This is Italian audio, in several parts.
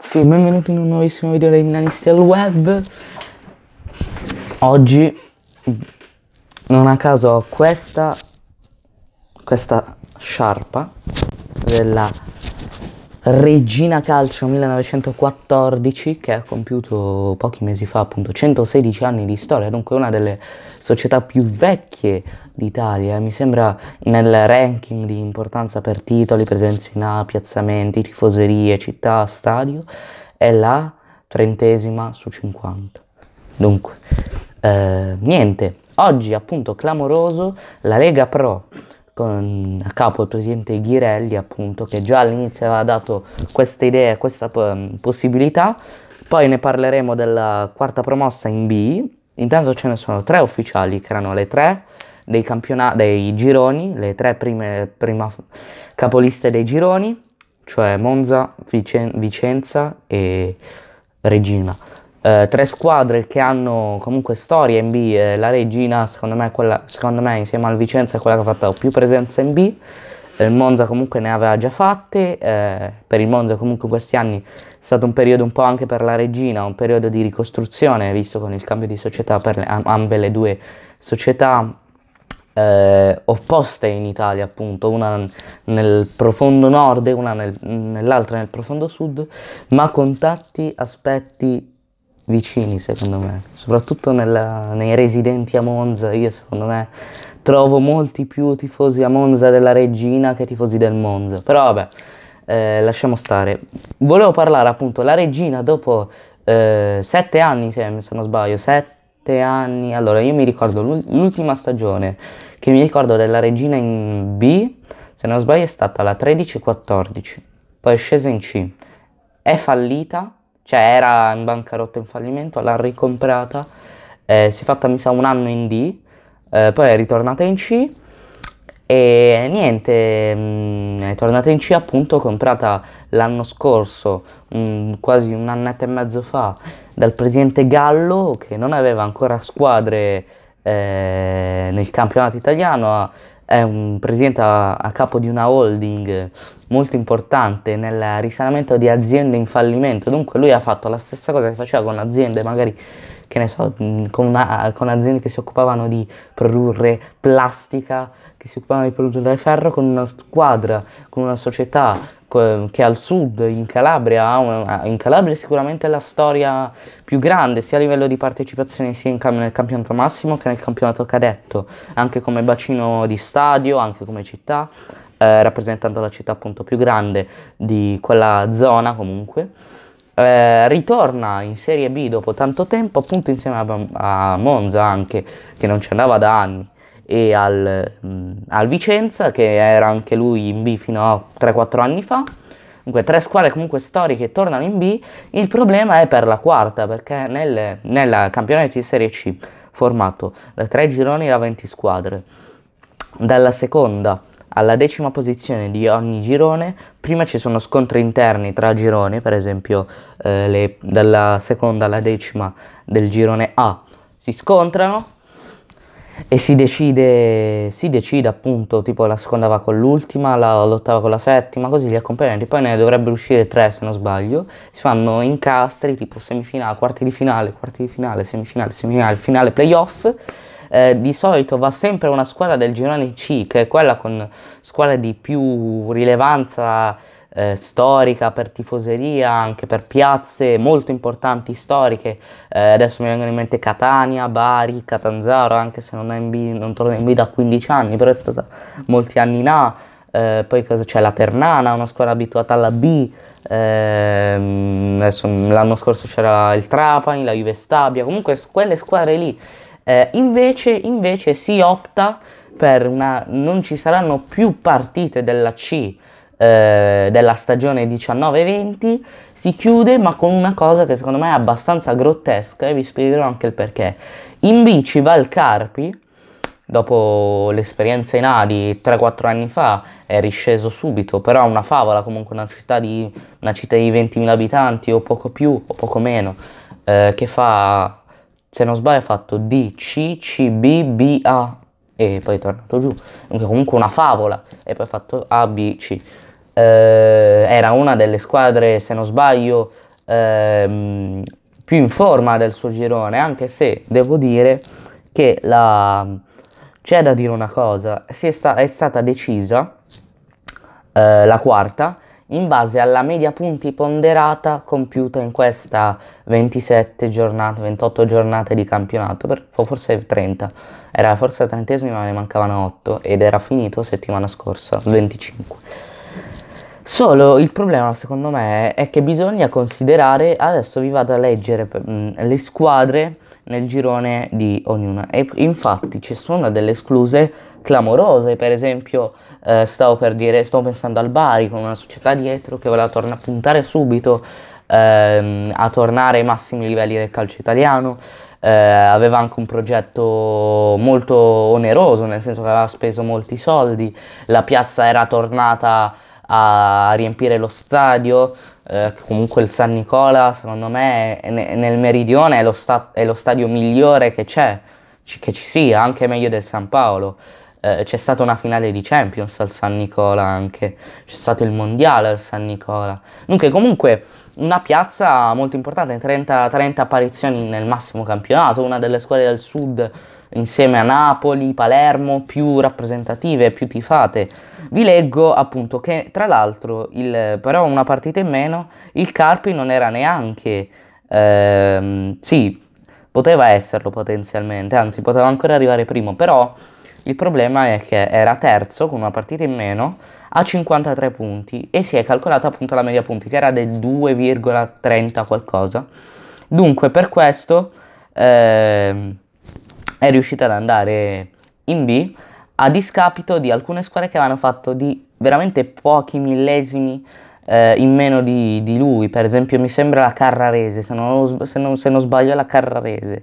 Sì, benvenuti in un nuovissimo video dei Milanisti al Web Oggi, non a caso, ho questa, questa sciarpa della Regina Calcio 1914 che ha compiuto pochi mesi fa appunto 116 anni di storia, dunque una delle società più vecchie d'Italia, mi sembra nel ranking di importanza per titoli, presenze in A, piazzamenti, tifoserie, città, stadio, è la trentesima su 50. Dunque, eh, niente, oggi appunto clamoroso la Lega Pro con a capo il presidente Ghirelli, appunto, che già all'inizio aveva dato questa idea, ehm, questa possibilità. Poi ne parleremo della quarta promossa in B. Intanto ce ne sono tre ufficiali, che erano le tre dei, campiona- dei gironi, le tre prime prima capoliste dei gironi, cioè Monza, Vicen- Vicenza e Regina eh, tre squadre che hanno comunque storie in B, eh, la Regina secondo me, quella, secondo me, insieme al Vicenza è quella che ha fatto più presenza in B, eh, il Monza comunque ne aveva già fatte, eh, per il Monza comunque questi anni è stato un periodo un po' anche per la Regina, un periodo di ricostruzione, visto con il cambio di società per le, ambe le due società eh, opposte in Italia, appunto, una nel profondo nord e una nel, nell'altra nel profondo sud, ma con tanti aspetti vicini secondo me, soprattutto nella, nei residenti a Monza, io secondo me trovo molti più tifosi a Monza della Regina che tifosi del Monza, però vabbè, eh, lasciamo stare. Volevo parlare appunto, la Regina dopo eh, sette anni, se non sbaglio, sette anni, allora io mi ricordo l'ultima stagione che mi ricordo della Regina in B, se non sbaglio è stata la 13-14, poi è scesa in C, è fallita cioè era in bancarotta in fallimento, l'ha ricomprata, eh, si è fatta mi sa un anno in D, eh, poi è ritornata in C e niente, mh, mm, è tornata in C appunto comprata l'anno scorso, mh, mm, quasi un annetto e mezzo fa, dal presidente Gallo che non aveva ancora squadre eh, nel campionato italiano, è un presidente a, a capo di una holding molto importante nel risanamento di aziende in fallimento. Dunque lui ha fatto la stessa cosa che faceva con aziende, magari che ne so, con, una, con aziende che si occupavano di produrre plastica, che si occupavano di produrre ferro, con una squadra, con una società che al sud, in Calabria, in Calabria è sicuramente la storia più grande, sia a livello di partecipazione sia camp- nel campionato massimo che nel campionato cadetto, anche come bacino di stadio, anche come città, eh, rappresentando la città appunto più grande di quella zona comunque. Eh, ritorna in Serie B dopo tanto tempo, appunto insieme a, a Monza anche, che non ci andava da anni, e al, mh, mm, al Vicenza, che era anche lui in B fino a 3-4 anni fa. Dunque, tre squadre comunque storiche tornano in B. Il problema è per la quarta, perché nel, nel campionato di Serie C, formato da tre gironi da 20 squadre, dalla seconda alla decima posizione di ogni girone, prima ci sono scontri interni tra gironi, per esempio eh, le, dalla seconda alla decima del girone A si scontrano e si decide, si decide appunto tipo la seconda va con l'ultima, la, l'ottava con la settima, così gli accompagnanti, poi ne dovrebbero uscire tre se non sbaglio, si fanno incastri tipo semifinale, quarti di finale, quarti di finale, semifinale, semifinale, finale, playoff eh, di solito va sempre una squadra del girone C, che è quella con squadre di più rilevanza eh, storica per tifoseria, anche per piazze molto importanti storiche. Eh, adesso mi vengono in mente Catania, Bari, Catanzaro, anche se non, è in B, non torna in B da 15 anni, però è stata molti anni là. Eh, poi cosa c'è? La Ternana, una squadra abituata alla B. Ehm, l'anno scorso c'era il Trapani, la Juve Stabia, comunque quelle squadre lì eh, invece, invece si opta per una... non ci saranno più partite della C eh, della stagione 19-20 si chiude ma con una cosa che secondo me è abbastanza grottesca e vi spiegherò anche il perché in bici va il Carpi dopo l'esperienza in A di 3-4 anni fa è risceso subito però è una favola comunque una città di, una città di 20.000 abitanti o poco più o poco meno eh, che fa se non sbaglio ha fatto D, C, C, B, B, A e poi è tornato giù, comunque una favola e poi ha fatto A, B, C. Eh, era una delle squadre, se non sbaglio, ehm, più in forma del suo girone, anche se devo dire che la... c'è da dire una cosa, è, sta... è, stata decisa eh, la quarta in base alla media punti ponderata compiuta in questa 27 giornate, 28 giornate di campionato, per, forse 30, era forse la trentesima, ne mancavano 8 ed era finito settimana scorsa, 25. Solo il problema secondo me è che bisogna considerare, adesso vi vado a leggere mh, mm, le squadre nel girone di ognuna e infatti ci sono delle escluse clamorose, per esempio eh, stavo per dire, sto pensando al Bari con una società dietro che voleva torna- puntare subito ehm, a tornare ai massimi livelli del calcio italiano, eh, aveva anche un progetto molto oneroso, nel senso che aveva speso molti soldi, la piazza era tornata a riempire lo stadio. Eh, comunque il San Nicola, secondo me, è, è nel meridione è lo, sta- è lo, stadio migliore che c'è, c- che ci sia, anche meglio del San Paolo. Eh, c'è stata una finale di Champions al San Nicola anche, c'è stato il mondiale al San Nicola. Dunque, comunque, una piazza molto importante, 30, 30 apparizioni nel massimo campionato, una delle squadre del sud insieme a Napoli, Palermo, più rappresentative, più tifate. Vi leggo appunto che tra l'altro, il, però una partita in meno, il Carpi non era neanche... Ehm, sì, poteva esserlo potenzialmente, anzi poteva ancora arrivare primo, però il problema è che era terzo con una partita in meno a 53 punti e si è calcolata appunto la media punti che era del 2,30 qualcosa. Dunque per questo... Ehm, è riuscita ad andare in B a discapito di alcune squadre che avevano fatto di veramente pochi millesimi eh, in meno di, di, lui. Per esempio, mi sembra la Carrarese, se non, se non, se non sbaglio, la Carrarese.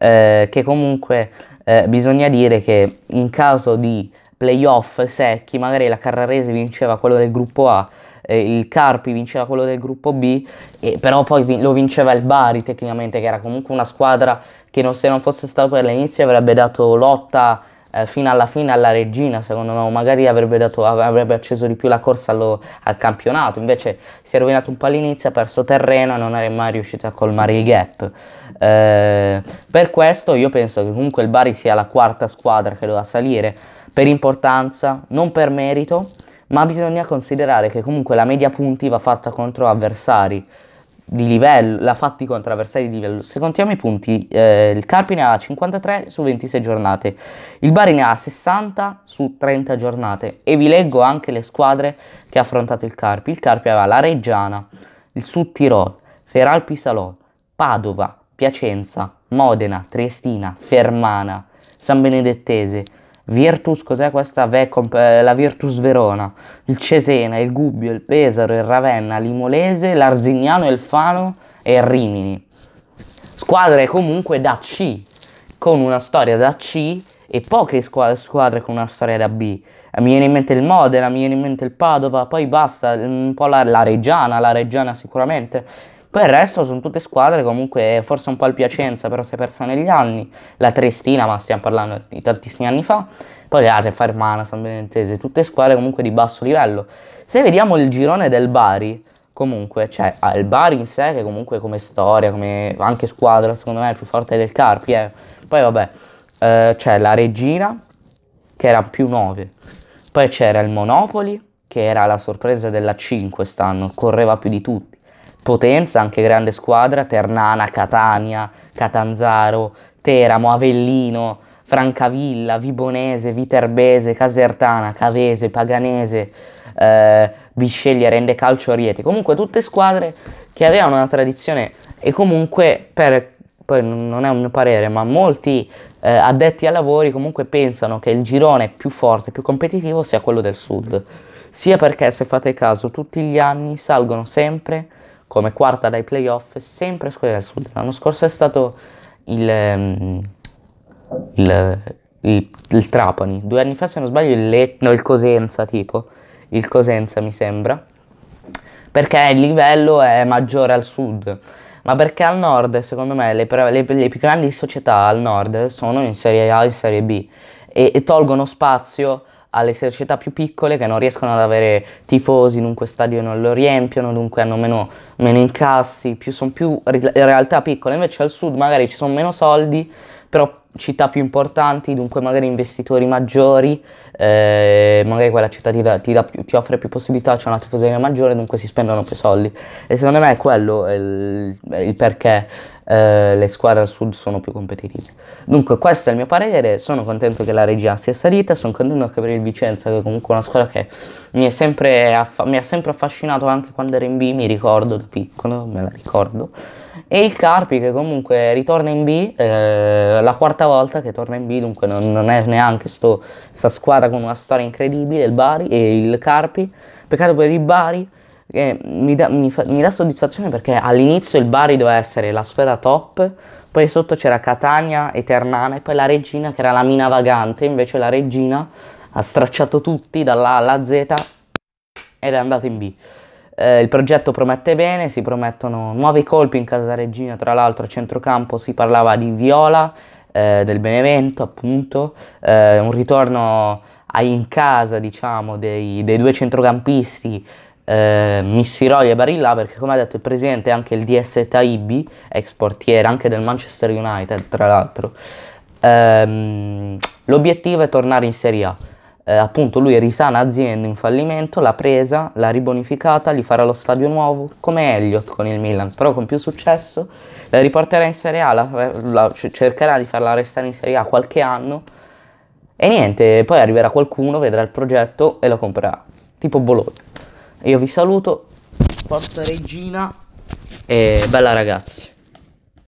Eh, che comunque eh, bisogna dire che in caso di playoff secchi, magari la Carrarese vinceva quello del gruppo A. Eh, il Carpi vinceva quello del gruppo B, e però poi lo vinceva il Bari tecnicamente, che era comunque una squadra che non, se non fosse stato per l'inizio avrebbe dato lotta eh, fino alla fine alla regina, secondo me, magari avrebbe, dato, avrebbe acceso di più la corsa allo, al campionato, invece si è rovinato un po' all'inizio, ha perso terreno e non è mai riuscito a colmare il gap. Eh, per questo io penso che comunque il Bari sia la quarta squadra che doveva salire per importanza, non per merito, ma bisogna considerare che comunque la media punti va fatta contro avversari di livello, l'ha fatti contro avversari di livello. Se contiamo i punti, eh, il Carpi ne ha 53 su 26 giornate, il Bari ne ha 60 su 30 giornate e vi leggo anche le squadre che ha affrontato il Carpi. Il Carpi aveva la Reggiana, il Sud Tirol, Feral Pisalò, Padova, Piacenza, Modena, Triestina, Fermana, San Benedettese, Virtus, cos'è questa? Vecomp, eh, la Virtus Verona, il Cesena, il Gubbio, il Pesaro, il Ravenna, l'Imolese, l'Arzignano, il Fano e il Rimini. Squadre comunque da C, con una storia da C e poche squadre, squadre con una storia da B. Mi viene in mente il Modena, mi viene in mente il Padova, poi basta, mm, un po' la, la Reggiana, la Reggiana sicuramente poi il resto sono tutte squadre comunque, forse un po' al Piacenza, però si è persa negli anni. La Triestina, ma stiamo parlando di tantissimi anni fa. Poi le altre, Farmana, San Benedetese, tutte squadre comunque di basso livello. Se vediamo il girone del Bari, comunque, cioè ah, il Bari in sé, che comunque come storia, come anche squadra, secondo me è il più forte del Carpi. Eh. Poi vabbè, eh, c'è la Regina, che era più 9. Poi c'era il Monopoli, che era la sorpresa della 5 quest'anno, correva più di tutto. Potenza, anche grande squadra, Ternana, Catania, Catanzaro, Teramo, Avellino, Francavilla, Vibonese, Viterbese, Casertana, Cavese, Paganese, eh, Bisceglie, Rende Calcio, Rieti. Comunque tutte squadre che avevano una tradizione e comunque per, poi non è un mio parere, ma molti eh, addetti ai lavori comunque pensano che il girone più forte, più competitivo sia quello del sud. Sia perché se fate caso tutti gli anni salgono sempre come quarta dai playoff, sempre squadra del sud. L'anno scorso è stato il, ehm, il, il, il Trapani, due anni fa se non sbaglio il Letno, il Cosenza tipo, il Cosenza mi sembra, perché il livello è maggiore al sud. Ma perché al nord, secondo me, le, le, le più grandi società al nord sono in Serie A e in Serie B e, e tolgono spazio alle società più piccole che non riescono ad avere tifosi, dunque stadio non lo riempiono, dunque hanno meno, meno incassi, più, sono più realtà piccole, invece al sud magari ci sono meno soldi, però città più importanti, dunque magari investitori maggiori, eh, magari quella città ti, da, ti, da, ti, offre più possibilità, c'è una tifoseria maggiore, dunque si spendono più soldi. E secondo me è quello il, il perché eh, le squadre al sud sono più competitive. Dunque questo è il mio parere, sono contento che la regia sia salita, sono contento anche per il Vicenza, che è comunque una squadra che mi, ha sempre, affa- sempre affascinato anche quando ero in B, mi ricordo da piccolo, me la ricordo. E il Carpi che comunque ritorna in B, eh, la quarta volta che torna in B, dunque non, non è neanche sto, sta squadra con una storia incredibile, il Bari e il Carpi. Peccato per il Bari, che mi dà, mi, fa, mi dà soddisfazione perché all'inizio il Bari doveva essere la sfera top, poi sotto c'era Catania e Ternana e poi la Regina che era la mina vagante, invece la Regina ha stracciato tutti dalla A alla Z ed è andato in B. Eh, il progetto promette bene, si promettono nuovi colpi in casa regina, tra l'altro a centrocampo si parlava di Viola, eh, del Benevento appunto, eh, un ritorno in casa diciamo dei, dei due centrocampisti eh, Missiroli e Barilla perché come ha detto il presidente anche il DS Taibi, ex portiere anche del Manchester United tra l'altro, ehm, l'obiettivo è tornare in Serie A eh, appunto lui risana azienda in fallimento, l'ha presa, l'ha ribonificata, gli farà lo stadio nuovo, come Elliot con il Milan, però con più successo, la riporterà in Serie A, la, la, cercherà di farla restare in Serie A qualche anno e niente, poi arriverà qualcuno, vedrà il progetto e lo comprerà, tipo Bologna. Io vi saluto, forza Regina e bella ragazzi.